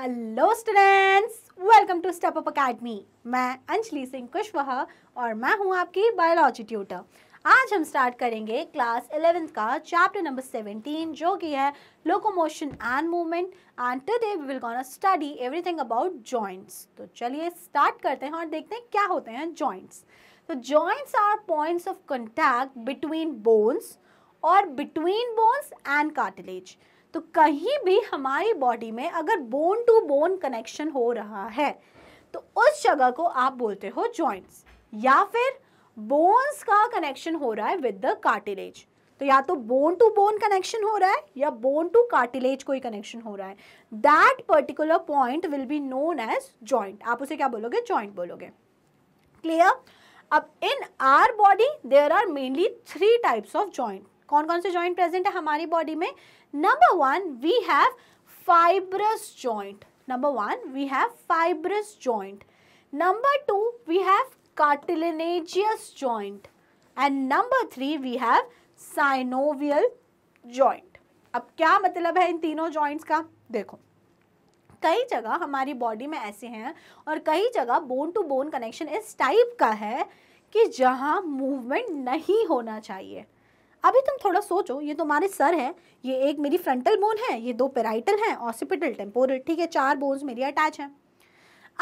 Hello students welcome to Step Up Academy मैं अंजलि सिंह कुशवाहा और मैं हूं आपकी बायोलॉजी ट्यूटर आज हम स्टार्ट करेंगे क्लास इलेवेंथ का चैप्टर नंबर सेवेंटीन जो कि है locomotion and movement and today we will gonna study everything about joints तो चलिए स्टार्ट करते हैं और देखते हैं क्या होते हैं जॉइंट्स तो joints are points of contact between bones और बिटवीन बोन्स एंड कार्टिलेज तो कहीं भी हमारी बॉडी में अगर बोन टू बोन कनेक्शन हो रहा है तो उस जगह को आप बोलते हो जॉइंट्स या फिर बोन्स का कनेक्शन हो रहा है विद द कार्टिलेज तो या तो बोन टू बोन कनेक्शन हो रहा है या बोन टू कार्टिलेज कोई कनेक्शन हो रहा है that particular point will be known as joint आप उसे क्या बोलोगे जॉइंट बोलोगे क्लियर अब in our body there are mainly three types of joint कौन कौन से जॉइंट प्रेजेंट है हमारी बॉडी में number one we have fibrous joint number one we have fibrous joint number two we have cartilaginous joint and number three we have synovial joint अब क्या मतलब है इन तीनों जॉइंट्स का देखो कई जगह हमारी बॉडी में ऐसे हैं और कई जगह बोन टू बोन कनेक्शन इस टाइप का है कि जहाँ मूवमेंट नहीं होना चाहिए अभी तुम थोड़ा सोचो ये तुम्हारे सर है ये एक मेरी फ्रंटल बोन है ये दो पेराइटल हैं ऑसिपिटल टेम्पोरल ठीक है चार बोन्स मेरी अटैच हैं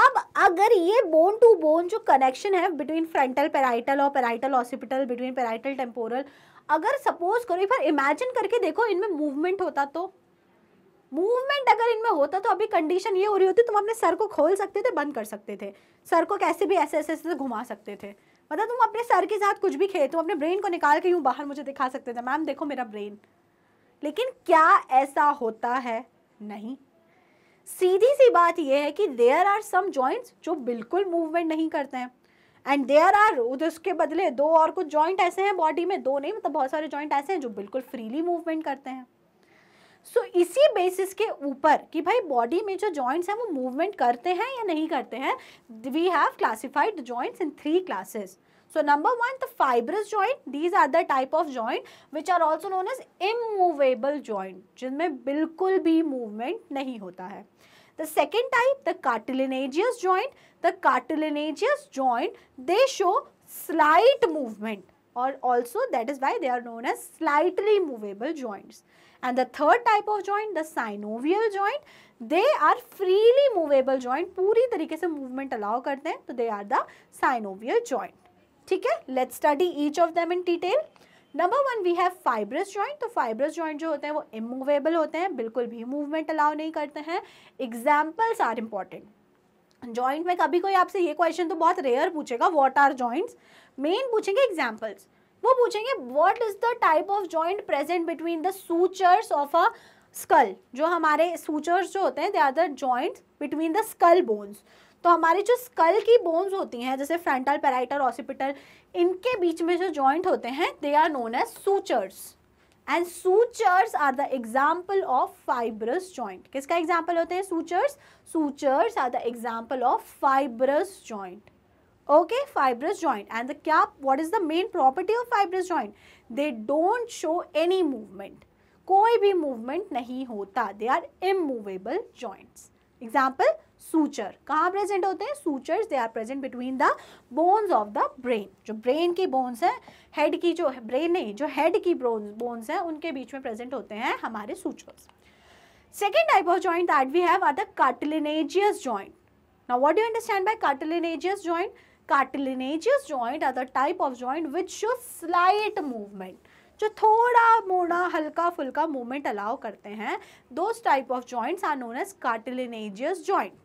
अब अगर ये बोन टू बोन जो कनेक्शन है बिटवीन फ्रंटल पेराइटल और parietal occipital between parietal temporal अगर सपोज करो एक बार इमेजिन करके देखो इनमें मूवमेंट होता तो मूवमेंट अगर इनमें होता तो अभी कंडीशन ये हो रही होती तुम अपने सर को खोल सकते थे बंद कर सकते थे सर को कैसे भी ऐसे ऐसे ऐसे घुमा सकते थे मतलब तुम अपने सर के साथ कुछ भी खेल तुम अपने ब्रेन को निकाल के यूँ बाहर मुझे दिखा सकते थे मैम देखो मेरा ब्रेन लेकिन क्या ऐसा होता है नहीं सीधी सी बात यह है कि देयर आर सम जॉइंट्स जो बिल्कुल मूवमेंट नहीं करते हैं एंड देयर आर उसके बदले दो और कुछ जॉइंट ऐसे हैं बॉडी में दो नहीं मतलब बहुत सारे जॉइंट ऐसे हैं जो बिल्कुल फ्रीली मूवमेंट करते हैं सो so, इसी बेसिस के ऊपर कि भाई बॉडी में जो जॉइंट्स हैं वो मूवमेंट करते हैं या नहीं करते हैं we have classified joints in three classes so number one the fibrous joint these are the type of joint which are also known as immovable joint जिनमें बिल्कुल भी मूवमेंट नहीं होता है the second type the cartilaginous joint the cartilaginous joint they show slight movement और also that is why they are known as slightly movable joints And the third type of joint, the synovial joint, they are freely movable joint पूरी तरीके से movement allow करते हैं तो they are the synovial joint ठीक है let study each of them in detail number one we have fibrous joint तो fibrous joint जो होते हैं वो इमूवेबल होते हैं बिल्कुल भी मूवमेंट अलाउ नहीं करते हैं एग्जाम्पल्स आर इम्पॉर्टेंट जॉइंट में कभी कोई आपसे ये क्वेश्चन तो बहुत रेयर पूछेगा व्हाट आर जॉइंट्स मेन पूछेंगे एग्जाम्पल्स वो पूछेंगे what is the type of joint present between the sutures of a skull जो हमारे सूचर्स जो होते हैं they are the joint between the skull bones तो हमारे जो स्कल की बोन्स होती हैं जैसे फ्रंटल पैराइटल ऑसिपिटल इनके बीच में जो ज्वाइंट होते हैं they are known as sutures and sutures are the example of fibrous joint किसका एग्जाम्पल होते हैं sutures sutures are the example of fibrous joint okay fibrous joint and the cap what is the main property of fibrous joint they don't show any movement कोई भी movement नहीं होता they are immovable joints example suture कहाँ present होते हैं sutures they are present between the bones of the brain जो brain की bones हैं हेड की जो ब्रेन नहीं जो हेड की बोन्स हैं उनके बीच में प्रेजेंट होते हैं हमारे sutures second type of joint that we have are the cartilaginous joint now what do understand by cartilaginous joint cartilaginous joint other type of joint which show slight movement जो थोड़ा मोड़ा हल्का फुल्का मूवमेंट अलाउ करते हैं those type of joints are known as cartilaginous joint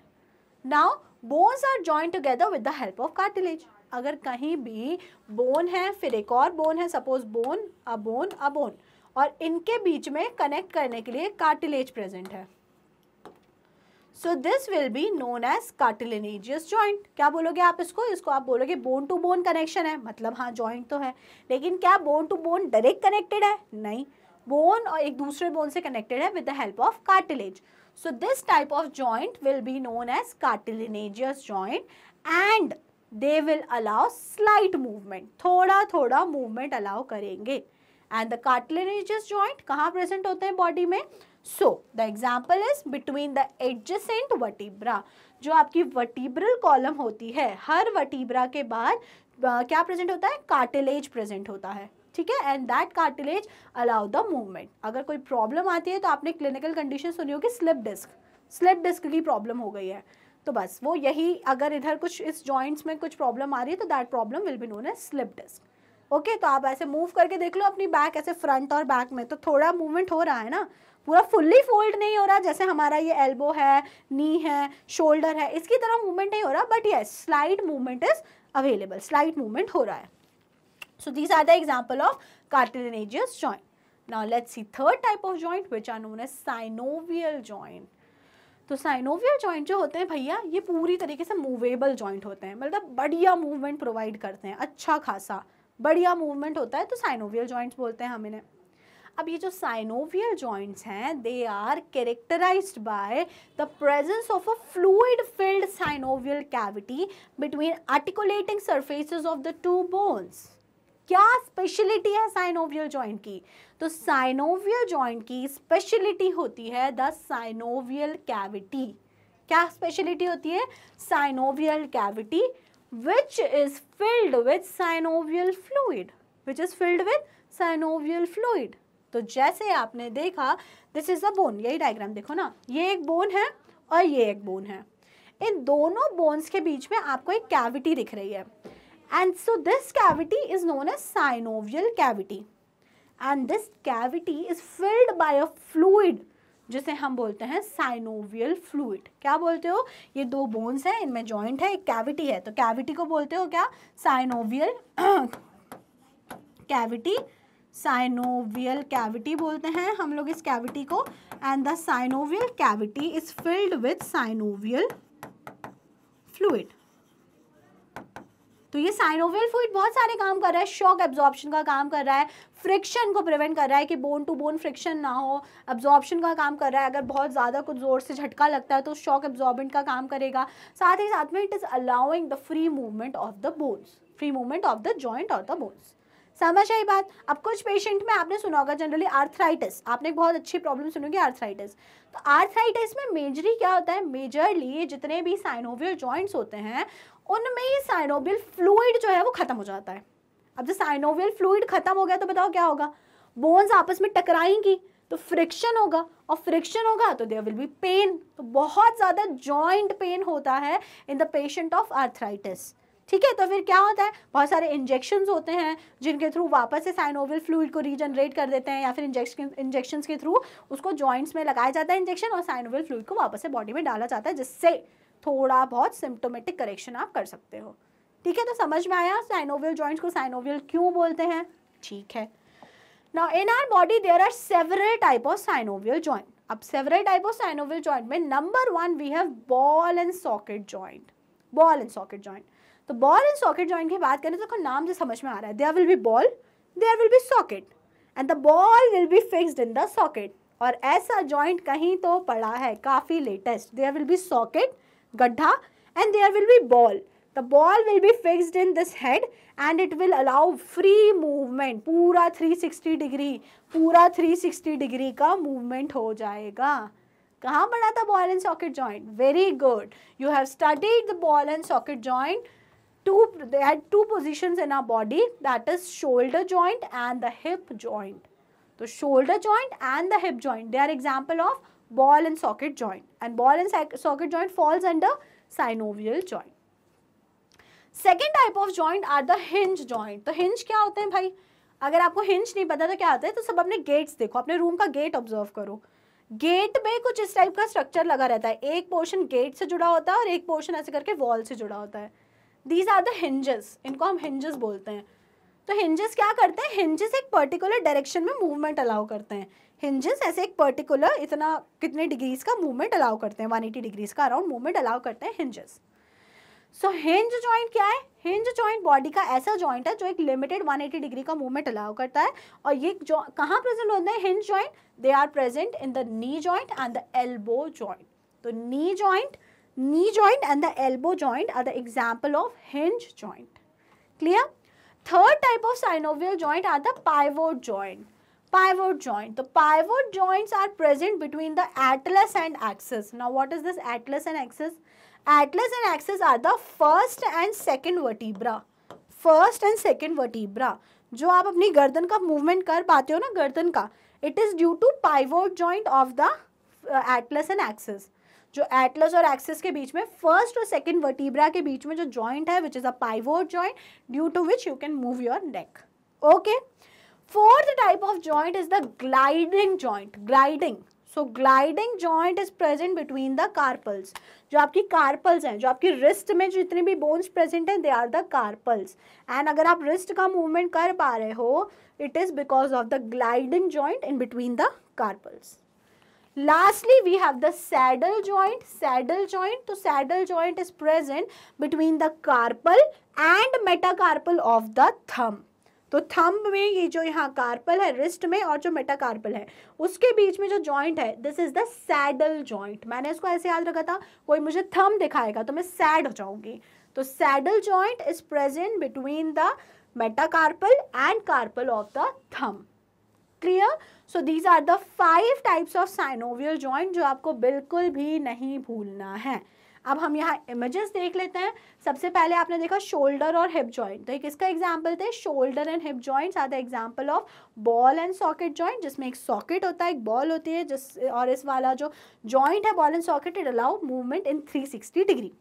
now bones are joint together with the help of cartilage अगर कहीं भी बोन है फिर एक और बोन है suppose bone a bone a bone और इनके बीच में कनेक्ट करने के लिए कार्टिलेज प्रेजेंट है so this will be known as cartilaginous joint क्या बोलोगे आप इसको इसको आप बोलोगे बोन टू बोन कनेक्शन है मतलब हाँ जॉइंट तो है लेकिन क्या bone to bone direct connected है नहीं बोन और एक दूसरे बोन से कनेक्टेड है with the help of cartilage so this type of joint will be known as cartilaginous joint and they will allow slight movement थोड़ा थोड़ा मूवमेंट अलाउ करेंगे एंड द कार्टिलेनिजियस जॉइंट कहाँ present होते हैं body में so the example is between the adjacent vertebra जो आपकी वटीब्रल column होती है हर वटीब्रा के बाद क्या प्रेजेंट होता है कार्टिलेज प्रेजेंट होता है ठीक है and that cartilage allow the movement अगर कोई प्रॉब्लम आती है तो आपने क्लिनिकल कंडीशन सुनी होगी स्लिप डिस्क स्लिप डिस्क की प्रॉब्लम हो गई है तो बस वो यही अगर इधर कुछ इस जॉइंट्स में कुछ प्रॉब्लम आ रही है तो that problem will be known as slip disc okay तो आप ऐसे मूव करके देख लो अपनी बैक ऐसे फ्रंट और बैक में तो थोड़ा मूवमेंट हो रहा है ना पूरा फुल्ली फोल्ड नहीं हो रहा जैसे हमारा ये एल्बो है नी है शोल्डर है इसकी तरह मूवमेंट नहीं हो रहा बट ये slide movement is available slide movement हो रहा है so these are the example of cartilaginous joint now let's see third type of joint which are known as synovial joint तो साइनोवियल जॉइंट जो होते हैं भैया ये पूरी तरीके से मूवेबल जॉइंट होते हैं मतलब बढ़िया मूवमेंट प्रोवाइड करते हैं अच्छा खासा बढ़िया मूवमेंट होता है तो साइनोवियल जॉइंट्स बोलते हैं हम इन्हें अब ये जो साइनोवियल जॉइंट्स हैं they are characterize by the presence of a fluid filled synovial cavity between articulating surfaces of the two bones क्या स्पेशलिटी है साइनोवियल जॉइंट की तो साइनोवियल जॉइंट की स्पेशलिटी होती है द साइनोवियल कैविटी क्या स्पेशलिटी होती है synovial cavity which is filled with synovial fluid which is filled with synovial fluid तो जैसे आपने देखा दिस इज अ बोन यही डायग्राम देखो ना ये एक बोन है और ये एक बोन है इन दोनों बोन्स के बीच में आपको एक कैविटी दिख रही है and so this cavity is known as synovial cavity and this cavity is filled by a fluid जिसे हम बोलते हैं साइनोवियल फ्लूड क्या बोलते हो ये दो बोन्स हैं इनमें जॉइंट है एक कैविटी है तो कैविटी को बोलते हो क्या साइनोवियल कैविटी साइनोवियल कैविटी बोलते हैं हम लोग इस कैविटी को and the synovial cavity is filled with synovial fluid तो ये साइनोवेल फ्लूड बहुत सारे काम कर रहा है शॉक एब्जॉर्प्शन का काम कर रहा है फ्रिक्शन को प्रिवेंट कर रहा है कि बोन टू बोन फ्रिक्शन ना हो एब्जॉर्प्शन का काम कर रहा है अगर बहुत ज़्यादा कुछ ज़ोर से झटका लगता है तो शॉक एब्जॉर्बेंट का काम करेगा साथ ही साथ में it is allowing the free movement of the bones free movement of the joint of the bones समझ आई बात अब कुछ पेशेंट में आपने सुना होगा जनरली आर्थराइटिस आपने एक बहुत अच्छी प्रॉब्लम सुनी होगी आर्थराइटिस तो आर्थराइटिस में मेजरी क्या होता है मेजरली जितने भी साइनोवियल जॉइंट्स होते हैं उनमें ही साइनोवियल फ्लूड जो है वो खत्म हो जाता है अब जब साइनोवियल फ्लूड खत्म हो गया तो बताओ क्या होगा बोन्स आपस में टकराएंगी तो फ्रिक्शन होगा और फ्रिक्शन होगा तो देयर विल बी पेन तो बहुत ज़्यादा जॉइंट पेन होता है in the patient of arthritis ठीक है तो फिर क्या होता है बहुत सारे इंजेक्शन होते हैं जिनके थ्रू वापस से साइनोवियल फ्लूड को रीजनरेट कर देते हैं या फिर इंजेक्शन इंजेक्शन के थ्रू उसको जॉइंट्स में लगाया जाता है इंजेक्शन और साइनोवल फ्लूड को वापस से बॉडी में डाला जाता है जिससे थोड़ा बहुत सिम्टोमेटिक करेक्शन आप कर सकते हो ठीक है तो समझ में आया साइनोवियल जॉइंट्स को साइनोवियल क्यों बोलते हैं ठीक है ना in our body there are several type of synovial joint अब several type of synovial joint में number one we have ball and socket joint ball and socket joint तो बॉल एंड सॉकेट ज्वाइन की बात करें तो देखो नाम जो समझ में आ रहा है there will be ball there will be socket and the ball will be fixed in the socket और ऐसा जॉइंट कहीं तो पड़ा है काफ़ी latest there will be socket गड्ढा and there will be ball the ball will be fixed in this head and it will allow free movement पूरा 360 degree पूरा 360 डिग्री का मूवमेंट हो जाएगा कहाँ पड़ा था ball and socket joint very good you have studied the ball and socket joint two they had two positions in our body that is shoulder joint and the hip joint so shoulder joint and the hip joint they are example of ball and socket joint and ball and socket joint falls under synovial joint second type of joint are the hinge joint the hinge kya hote hain bhai अगर आपको hinge नहीं पता तो क्या होता है तो सब अपने गेट्स देखो अपने रूम का गेट ऑब्जर्व करो गेट में कुछ इस टाइप का स्ट्रक्चर लगा रहता है एक पोर्शन गेट से जुड़ा होता है और एक पोर्शन ऐसे करके वॉल से जुड़ा होता है दीज आर द हिंजेस इनको हम हिंजेस बोलते हैं तो हिंजेस क्या करते हैं हिंजेस एक पर्टिकुलर डायरेक्शन में मूवमेंट अलाउ करते हैं हिंजेस ऐसे एक पर्टिकुलर इतना कितने डिग्रीज का मूवमेंट अलाउ करते हैं 180 डिग्रीज का अराउंड मूवमेंट अलाउ करते हैं हिंजेस सो हिंज जॉइंट क्या है हिंज जॉइंट बॉडी का ऐसा जॉइंट है जो एक लिमिटेड 180 डिग्री का मूवमेंट अलाउ करता है और ये जो कहाँ प्रेजेंट होते हैं hinge joint they are present in the knee joint and the elbow joint तो knee joint knee joint and the elbow joint are the example of hinge joint. Clear? Third type of synovial joint are the pivot joint. Pivot joint. The pivot joints are present between the atlas and axis. Now what is this atlas and axis? Atlas and axis are the first and second vertebra. First and second vertebra. जो आप अपनी गर्दन का movement कर पाते हो ना गर्दन का it is due to pivot joint of the atlas and axis जो एटलस और एक्सिस के बीच में फर्स्ट और सेकेंड वटीब्रा के बीच में जो ज्वाइंट है which is a pivot joint due to which you can move your neck okay fourth type of joint is the gliding joint gliding so gliding joint is present between the carpals जो आपकी carpals हैं जो आपकी wrist में जितने भी bones present हैं they are the carpals and अगर आप रिस्ट का मूवमेंट कर पा रहे हो it is because of the gliding joint in between the carpals lastly we have the saddle joint saddle joint so saddle joint is present between the carpal and metacarpal of the thumb तो thumb में ये जो यहाँ carpel है wrist में और जो metacarpal है उसके बीच में जो जॉइंट है this is the saddle joint मैंने इसको ऐसे याद रखा था कोई मुझे थंब दिखाएगा तो मैं सैड हो जाऊंगी तो saddle joint is present between the metacarpal and carpal of the thumb clear so these are the five types of synovial joint जो आपको बिल्कुल भी नहीं भूलना है अब हम यहाँ इमेजेस देख लेते हैं सबसे पहले आपने देखा शोल्डर और हिप जॉइंट तो एक इसका एग्जाम्पल थे shoulder and hip joints are the example of ball and socket joint जिसमें एक सॉकेट होता है एक बॉल होती है जिस और इस वाला जो जॉइंट है ball and socket it allow movement in 360 degree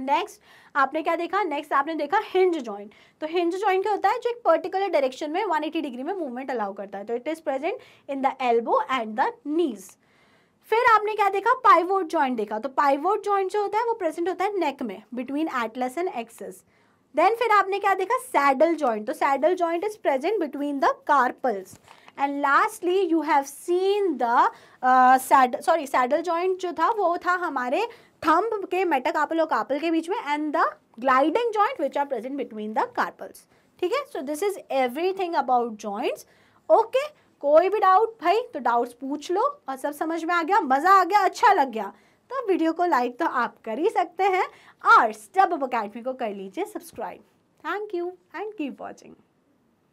next आपने क्या देखा नेक्स्ट आपने देखा हिंज जॉइंट तो हिंज जॉइंट क्या होता है जो एक पर्टिकुलर डायरेक्शन में 180 डिग्री में मूवमेंट अलाउ करता है तो it is present in the elbow and the knees फिर आपने क्या देखा पाइवोट जॉइंट देखा तो पाइवोट जॉइंट जो होता है वो प्रेजेंट होता है नेक में between atlas and axis then फिर आपने क्या देखा सैडल जॉइंट तो saddle joint is present between the carpals and lastly you have seen the saddle sorry saddle joint जो था वो था हमारे थम्ब के मेटाकार्पल और कापल के बीच में and the gliding joint which are present between the carpals ठीक है so this is everything about joints okay कोई भी डाउट भाई तो डाउट्स पूछ लो और सब समझ में आ गया मज़ा आ गया अच्छा लग गया तो वीडियो को लाइक तो आप कर ही सकते हैं और स्टब अकेडमी को कर लीजिए subscribe thank you and keep watching